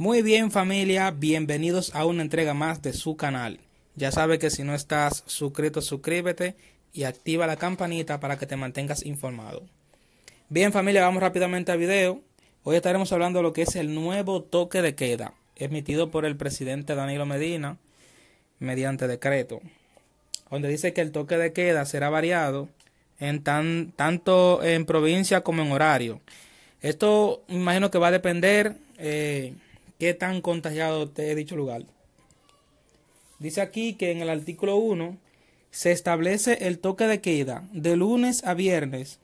Muy bien familia, bienvenidos a una entrega más de su canal. Ya sabes que si no estás suscrito, suscríbete y activa la campanita para que te mantengas informado. Bien familia, vamos rápidamente al video. Hoy estaremos hablando de lo que es el nuevo toque de queda emitido por el presidente Danilo Medina mediante decreto, donde dice que el toque de queda será variado en tan, tanto en provincia como en horario. Esto imagino que va a depender eh, qué tan contagiado te he dicho lugar. Dice aquí que en el artículo 1 se establece el toque de queda de lunes a viernes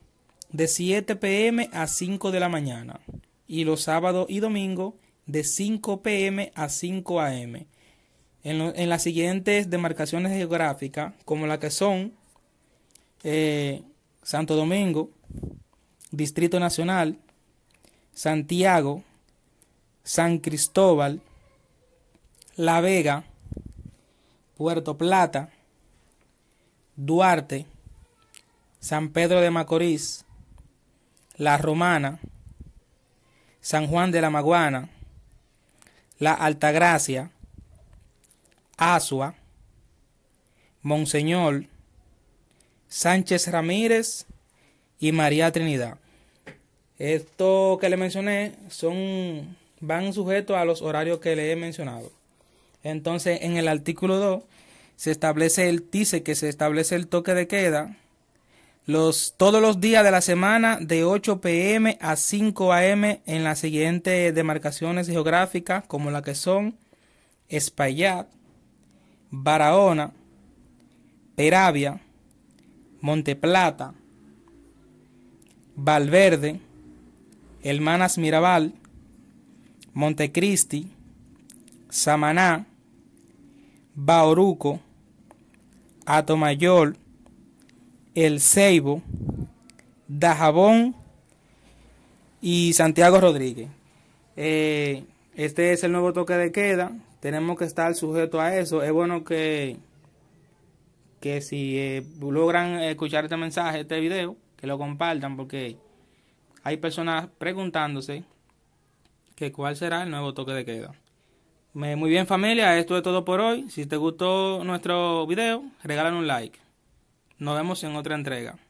de 7 pm a 5 de la mañana y los sábados y domingos de 5 pm a 5 am en, las siguientes demarcaciones geográficas como la que son eh, Santo Domingo, Distrito Nacional, Santiago, San Cristóbal, La Vega, Puerto Plata, Duarte, San Pedro de Macorís, La Romana, San Juan de la Maguana, La Altagracia, Asua, Monseñor, Sánchez Ramírez y María Trinidad. Esto que le mencioné son van sujetos a los horarios que le he mencionado. Entonces, en el artículo 2 se establece el dice que se establece el toque de queda los, todos los días de la semana de 8 pm a 5 am en las siguientes demarcaciones geográficas como la que son Espaillat, Barahona, Peravia, Monteplata, Valverde, Hermanas Mirabal, Montecristi, Samaná, Bauruco, Atomayor, El Ceibo, Dajabón y Santiago Rodríguez. Eh, este es el nuevo toque de queda. Tenemos que estar sujetos a eso. Es bueno que, que si eh, logran escuchar este mensaje, este video, que lo compartan porque hay personas preguntándose que cuál será el nuevo toque de queda. Muy bien familia, esto es todo por hoy. Si te gustó nuestro video, regalan un like. Nos vemos en otra entrega.